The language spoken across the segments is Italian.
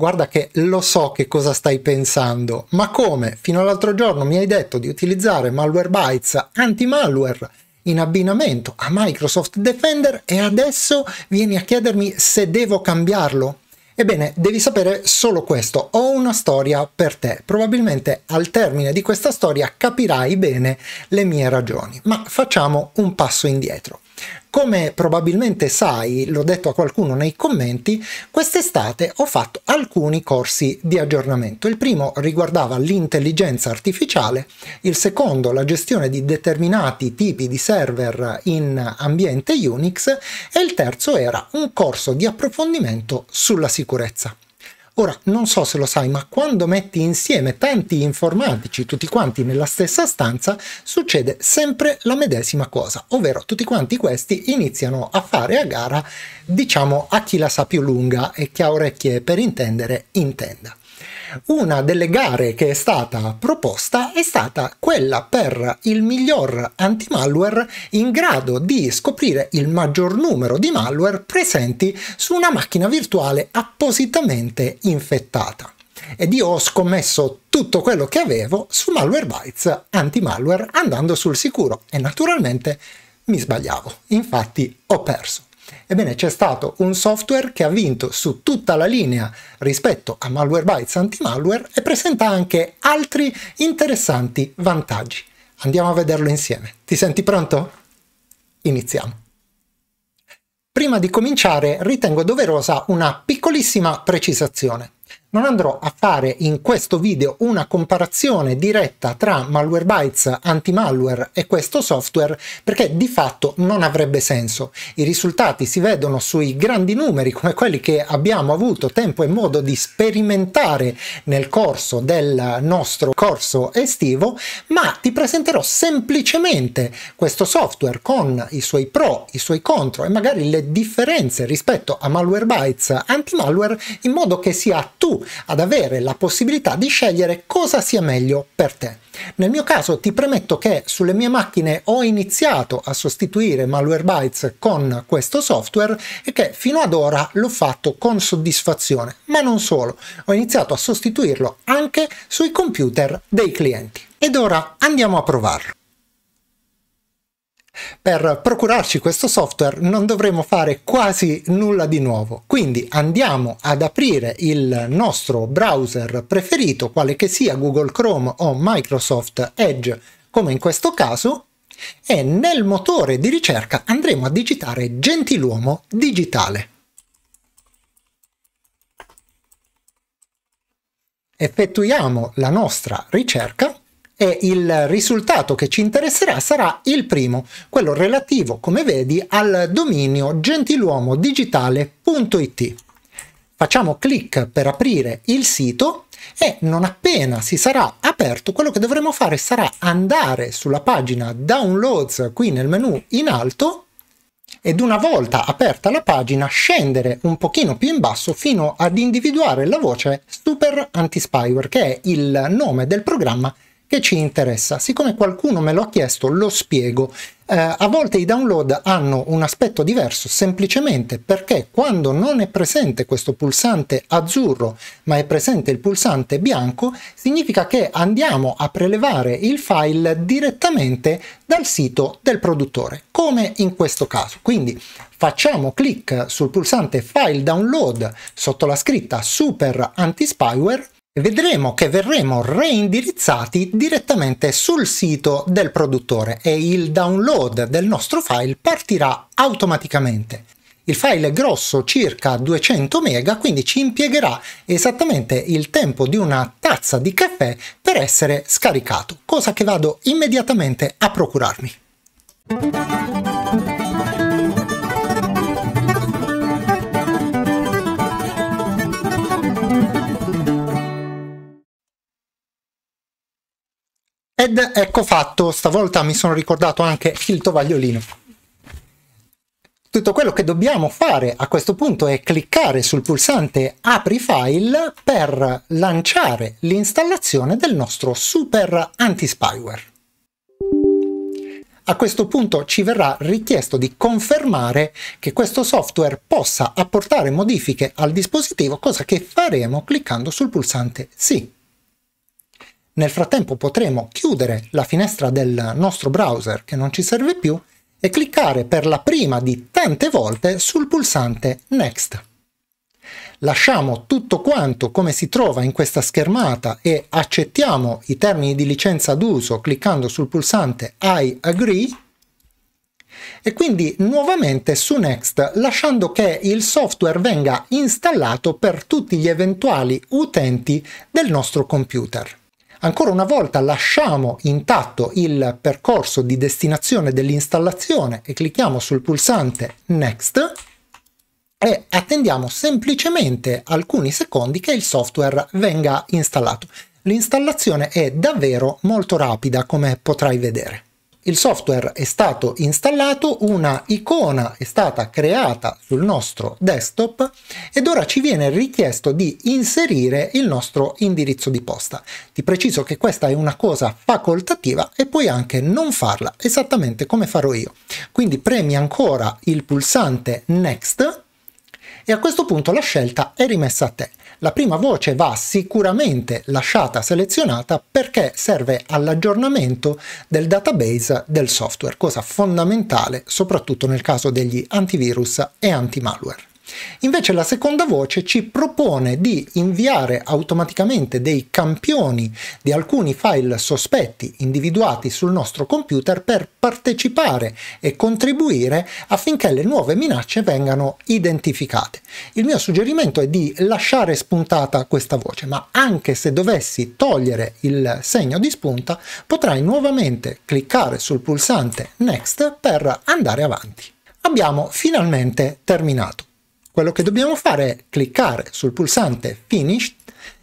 guarda che lo so che cosa stai pensando, ma come? Fino all'altro giorno mi hai detto di utilizzare Malwarebytes anti-malware in abbinamento a Microsoft Defender e adesso vieni a chiedermi se devo cambiarlo? Ebbene, devi sapere solo questo, ho una storia per te. Probabilmente al termine di questa storia capirai bene le mie ragioni, ma facciamo un passo indietro. Come probabilmente sai, l'ho detto a qualcuno nei commenti, quest'estate ho fatto alcuni corsi di aggiornamento. Il primo riguardava l'intelligenza artificiale, il secondo la gestione di determinati tipi di server in ambiente Unix e il terzo era un corso di approfondimento sulla sicurezza. Ora, non so se lo sai, ma quando metti insieme tanti informatici, tutti quanti nella stessa stanza, succede sempre la medesima cosa, ovvero tutti quanti questi iniziano a fare a gara, diciamo, a chi la sa più lunga e chi ha orecchie per intendere, intenda. Una delle gare che è stata proposta è stata quella per il miglior anti-malware in grado di scoprire il maggior numero di malware presenti su una macchina virtuale appositamente infettata ed io ho scommesso tutto quello che avevo su Malwarebytes anti-malware andando sul sicuro e naturalmente mi sbagliavo, infatti ho perso. Ebbene, c'è stato un software che ha vinto su tutta la linea rispetto a Malwarebytes anti-malware e presenta anche altri interessanti vantaggi. Andiamo a vederlo insieme. Ti senti pronto? Iniziamo. Prima di cominciare ritengo doverosa una piccolissima precisazione non andrò a fare in questo video una comparazione diretta tra Malwarebytes, anti-malware e questo software perché di fatto non avrebbe senso. I risultati si vedono sui grandi numeri come quelli che abbiamo avuto tempo e modo di sperimentare nel corso del nostro corso estivo, ma ti presenterò semplicemente questo software con i suoi pro, i suoi contro e magari le differenze rispetto a Malwarebytes, anti-malware in modo che sia tu ad avere la possibilità di scegliere cosa sia meglio per te. Nel mio caso ti premetto che sulle mie macchine ho iniziato a sostituire Malwarebytes con questo software e che fino ad ora l'ho fatto con soddisfazione, ma non solo, ho iniziato a sostituirlo anche sui computer dei clienti. Ed ora andiamo a provarlo. Per procurarci questo software non dovremo fare quasi nulla di nuovo, quindi andiamo ad aprire il nostro browser preferito, quale che sia Google Chrome o Microsoft Edge, come in questo caso, e nel motore di ricerca andremo a digitare Gentiluomo Digitale. Effettuiamo la nostra ricerca e il risultato che ci interesserà sarà il primo, quello relativo, come vedi, al dominio gentiluomodigitale.it. Facciamo clic per aprire il sito e non appena si sarà aperto quello che dovremo fare sarà andare sulla pagina downloads qui nel menu in alto ed una volta aperta la pagina scendere un pochino più in basso fino ad individuare la voce Super Anti-Spyware che è il nome del programma che ci interessa. Siccome qualcuno me lo ha chiesto, lo spiego. Eh, a volte i download hanno un aspetto diverso semplicemente perché quando non è presente questo pulsante azzurro ma è presente il pulsante bianco significa che andiamo a prelevare il file direttamente dal sito del produttore come in questo caso quindi facciamo clic sul pulsante file download sotto la scritta super anti spyware vedremo che verremo reindirizzati direttamente sul sito del produttore e il download del nostro file partirà automaticamente. Il file è grosso, circa 200 MB, quindi ci impiegherà esattamente il tempo di una tazza di caffè per essere scaricato, cosa che vado immediatamente a procurarmi. Ed ecco fatto, stavolta mi sono ricordato anche il tovagliolino. Tutto quello che dobbiamo fare a questo punto è cliccare sul pulsante apri file per lanciare l'installazione del nostro super anti-spyware. A questo punto ci verrà richiesto di confermare che questo software possa apportare modifiche al dispositivo, cosa che faremo cliccando sul pulsante sì. Nel frattempo potremo chiudere la finestra del nostro browser che non ci serve più e cliccare per la prima di tante volte sul pulsante Next. Lasciamo tutto quanto come si trova in questa schermata e accettiamo i termini di licenza d'uso cliccando sul pulsante I agree e quindi nuovamente su Next lasciando che il software venga installato per tutti gli eventuali utenti del nostro computer. Ancora una volta lasciamo intatto il percorso di destinazione dell'installazione e clicchiamo sul pulsante Next e attendiamo semplicemente alcuni secondi che il software venga installato. L'installazione è davvero molto rapida come potrai vedere il software è stato installato, una icona è stata creata sul nostro desktop ed ora ci viene richiesto di inserire il nostro indirizzo di posta. Ti preciso che questa è una cosa facoltativa e puoi anche non farla, esattamente come farò io. Quindi premi ancora il pulsante Next e a questo punto la scelta è rimessa a te. La prima voce va sicuramente lasciata selezionata perché serve all'aggiornamento del database del software, cosa fondamentale soprattutto nel caso degli antivirus e anti-malware. Invece la seconda voce ci propone di inviare automaticamente dei campioni di alcuni file sospetti individuati sul nostro computer per partecipare e contribuire affinché le nuove minacce vengano identificate. Il mio suggerimento è di lasciare spuntata questa voce, ma anche se dovessi togliere il segno di spunta, potrai nuovamente cliccare sul pulsante Next per andare avanti. Abbiamo finalmente terminato. Quello che dobbiamo fare è cliccare sul pulsante Finish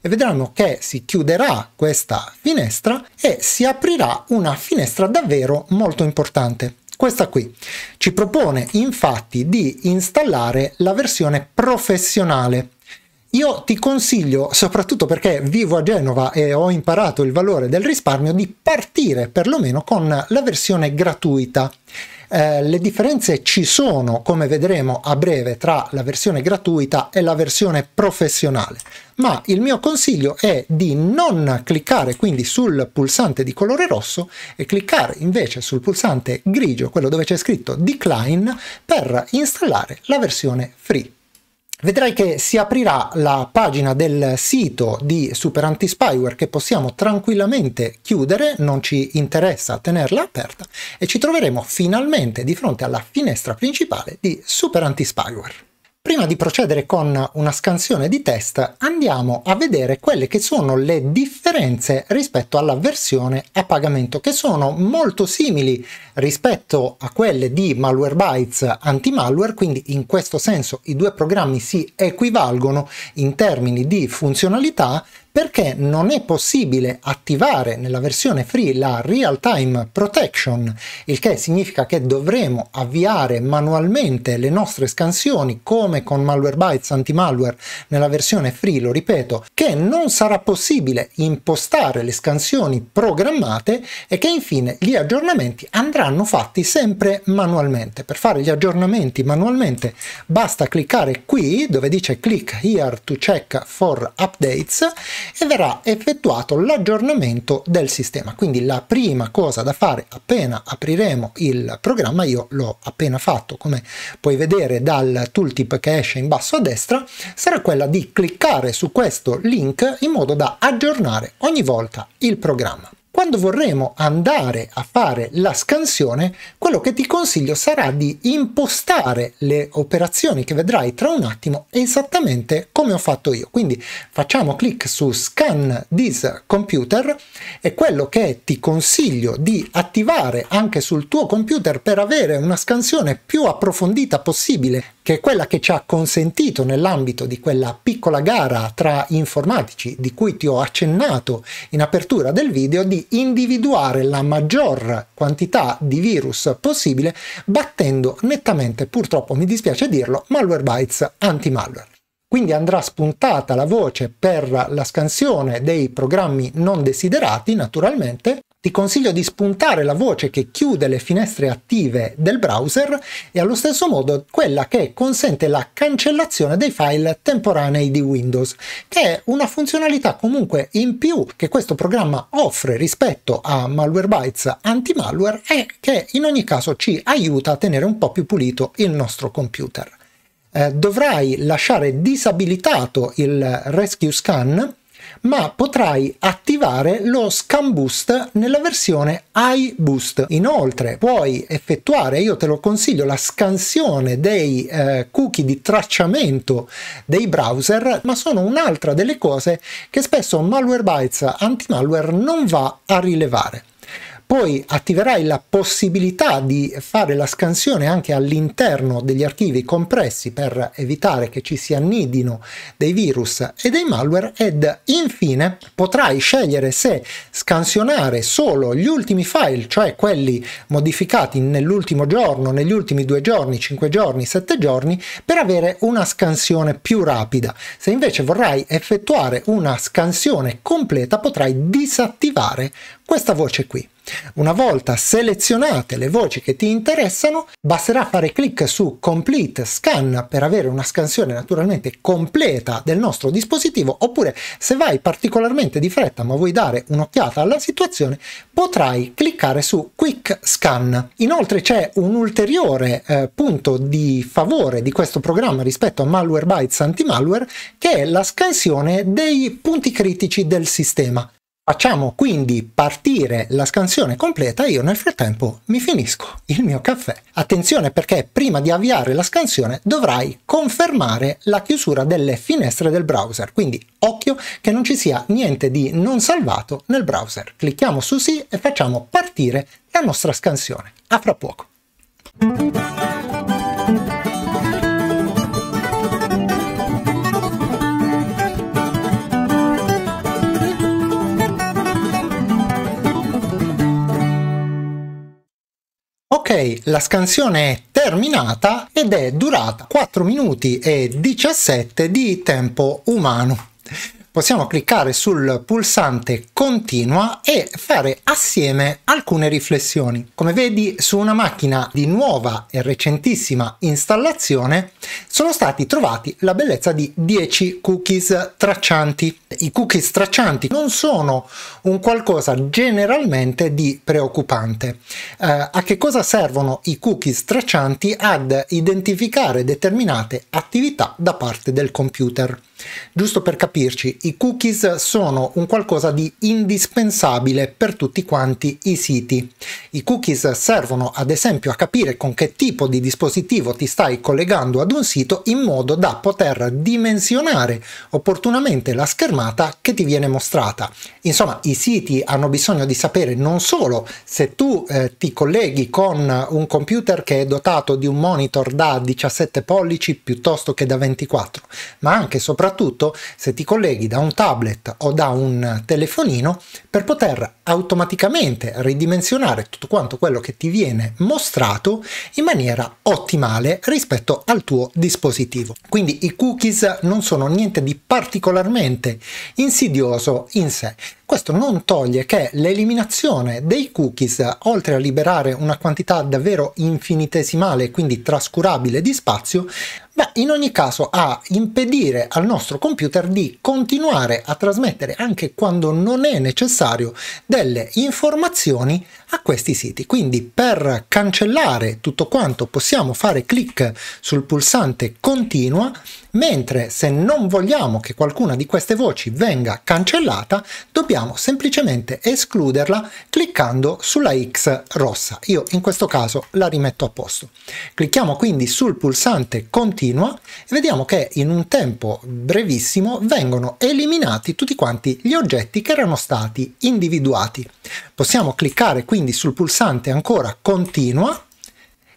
e vedranno che si chiuderà questa finestra e si aprirà una finestra davvero molto importante. Questa qui ci propone infatti di installare la versione professionale io ti consiglio, soprattutto perché vivo a Genova e ho imparato il valore del risparmio, di partire perlomeno con la versione gratuita. Eh, le differenze ci sono, come vedremo a breve, tra la versione gratuita e la versione professionale, ma il mio consiglio è di non cliccare quindi sul pulsante di colore rosso e cliccare invece sul pulsante grigio, quello dove c'è scritto decline, per installare la versione free vedrai che si aprirà la pagina del sito di Super Anti-Spyware che possiamo tranquillamente chiudere, non ci interessa tenerla aperta e ci troveremo finalmente di fronte alla finestra principale di Super Anti-Spyware. Prima di procedere con una scansione di test andiamo a vedere quelle che sono le differenze rispetto alla versione a pagamento che sono molto simili rispetto a quelle di Malwarebytes anti-malware quindi in questo senso i due programmi si equivalgono in termini di funzionalità perché non è possibile attivare nella versione free la real time protection, il che significa che dovremo avviare manualmente le nostre scansioni come con Malwarebytes anti-malware nella versione free, lo ripeto, che non sarà possibile impostare le scansioni programmate e che infine gli aggiornamenti andranno fatti sempre manualmente. Per fare gli aggiornamenti manualmente basta cliccare qui dove dice click here to check for updates e verrà effettuato l'aggiornamento del sistema. Quindi la prima cosa da fare appena apriremo il programma, io l'ho appena fatto come puoi vedere dal tooltip che esce in basso a destra, sarà quella di cliccare su questo link in modo da aggiornare ogni volta il programma. Quando vorremo andare a fare la scansione, quello che ti consiglio sarà di impostare le operazioni che vedrai tra un attimo esattamente come ho fatto io. Quindi facciamo clic su Scan this computer e quello che ti consiglio di attivare anche sul tuo computer per avere una scansione più approfondita possibile, che è quella che ci ha consentito nell'ambito di quella piccola gara tra informatici di cui ti ho accennato in apertura del video, di individuare la maggior quantità di virus possibile battendo nettamente, purtroppo mi dispiace dirlo, Malwarebytes anti-malware. Quindi andrà spuntata la voce per la scansione dei programmi non desiderati, naturalmente, ti consiglio di spuntare la voce che chiude le finestre attive del browser e allo stesso modo quella che consente la cancellazione dei file temporanei di Windows, che è una funzionalità comunque in più che questo programma offre rispetto a Malwarebytes anti-malware e che in ogni caso ci aiuta a tenere un po' più pulito il nostro computer. Eh, dovrai lasciare disabilitato il rescue scan ma potrai attivare lo Scan Boost nella versione iBoost. Inoltre puoi effettuare, io te lo consiglio, la scansione dei eh, cookie di tracciamento dei browser, ma sono un'altra delle cose che spesso Malwarebytes anti-malware non va a rilevare poi attiverai la possibilità di fare la scansione anche all'interno degli archivi compressi per evitare che ci si annidino dei virus e dei malware ed infine potrai scegliere se scansionare solo gli ultimi file, cioè quelli modificati nell'ultimo giorno, negli ultimi due giorni, cinque giorni, sette giorni, per avere una scansione più rapida. Se invece vorrai effettuare una scansione completa potrai disattivare questa voce qui. Una volta selezionate le voci che ti interessano, basterà fare clic su Complete Scan per avere una scansione naturalmente completa del nostro dispositivo, oppure se vai particolarmente di fretta ma vuoi dare un'occhiata alla situazione, potrai cliccare su Quick Scan. Inoltre c'è un ulteriore eh, punto di favore di questo programma rispetto a Malware Bytes Anti-Malware, che è la scansione dei punti critici del sistema. Facciamo quindi partire la scansione completa io nel frattempo mi finisco il mio caffè. Attenzione perché prima di avviare la scansione dovrai confermare la chiusura delle finestre del browser, quindi occhio che non ci sia niente di non salvato nel browser. Clicchiamo su sì e facciamo partire la nostra scansione. A fra poco. Ok, la scansione è terminata ed è durata 4 minuti e 17 di tempo umano possiamo cliccare sul pulsante continua e fare assieme alcune riflessioni. Come vedi su una macchina di nuova e recentissima installazione sono stati trovati la bellezza di 10 cookies traccianti. I cookies traccianti non sono un qualcosa generalmente di preoccupante. Eh, a che cosa servono i cookies traccianti ad identificare determinate attività da parte del computer? Giusto per capirci, i cookies sono un qualcosa di indispensabile per tutti quanti i siti i cookies servono ad esempio a capire con che tipo di dispositivo ti stai collegando ad un sito in modo da poter dimensionare opportunamente la schermata che ti viene mostrata. Insomma, i siti hanno bisogno di sapere non solo se tu eh, ti colleghi con un computer che è dotato di un monitor da 17 pollici piuttosto che da 24, ma anche e soprattutto se ti colleghi da un tablet o da un telefonino per poter automaticamente ridimensionare tutto tutto quanto quello che ti viene mostrato in maniera ottimale rispetto al tuo dispositivo. Quindi i cookies non sono niente di particolarmente insidioso in sé. Questo non toglie che l'eliminazione dei cookies, oltre a liberare una quantità davvero infinitesimale e quindi trascurabile di spazio, ma in ogni caso a impedire al nostro computer di continuare a trasmettere anche quando non è necessario delle informazioni a questi siti. Quindi per cancellare tutto quanto possiamo fare clic sul pulsante continua mentre se non vogliamo che qualcuna di queste voci venga cancellata dobbiamo semplicemente escluderla cliccando sulla X rossa. Io in questo caso la rimetto a posto. Clicchiamo quindi sul pulsante continua e vediamo che in un tempo brevissimo vengono eliminati tutti quanti gli oggetti che erano stati individuati. Possiamo cliccare quindi sul pulsante ancora continua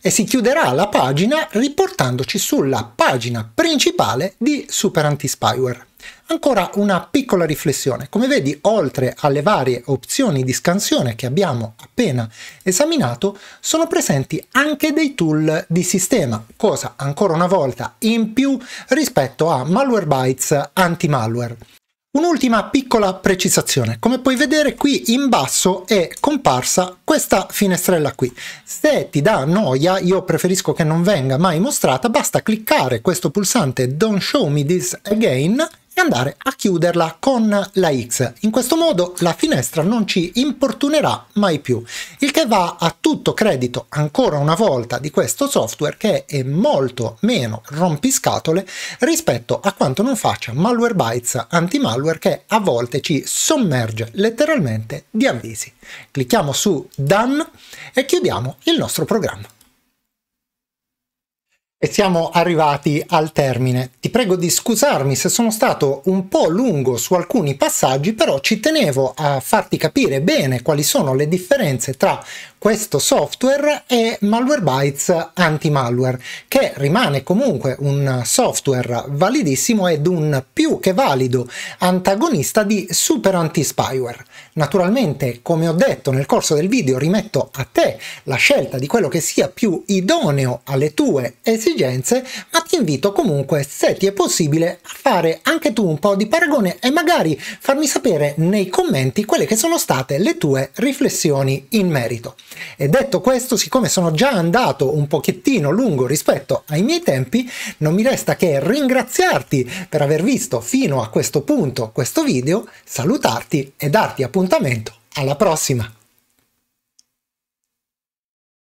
e si chiuderà la pagina riportandoci sulla pagina principale di Super Anti-Spyware. Ancora una piccola riflessione, come vedi oltre alle varie opzioni di scansione che abbiamo appena esaminato sono presenti anche dei tool di sistema, cosa ancora una volta in più rispetto a Malwarebytes anti-malware. Un'ultima piccola precisazione, come puoi vedere qui in basso è comparsa questa finestrella qui. Se ti dà noia, io preferisco che non venga mai mostrata, basta cliccare questo pulsante Don't Show Me This Again e andare a chiuderla con la X. In questo modo la finestra non ci importunerà mai più, il che va a tutto credito ancora una volta di questo software che è molto meno rompiscatole rispetto a quanto non faccia Malwarebytes anti-malware che a volte ci sommerge letteralmente di avvisi. Clicchiamo su Done e chiudiamo il nostro programma e siamo arrivati al termine. Ti prego di scusarmi se sono stato un po' lungo su alcuni passaggi, però ci tenevo a farti capire bene quali sono le differenze tra questo software e Malwarebytes Anti-Malware, che rimane comunque un software validissimo ed un più che valido antagonista di Super Anti-Spyware. Naturalmente, come ho detto nel corso del video, rimetto a te la scelta di quello che sia più idoneo alle tue esigenze esigenze, ma ti invito comunque, se ti è possibile, a fare anche tu un po' di paragone e magari farmi sapere nei commenti quelle che sono state le tue riflessioni in merito. E detto questo, siccome sono già andato un pochettino lungo rispetto ai miei tempi, non mi resta che ringraziarti per aver visto fino a questo punto questo video, salutarti e darti appuntamento alla prossima!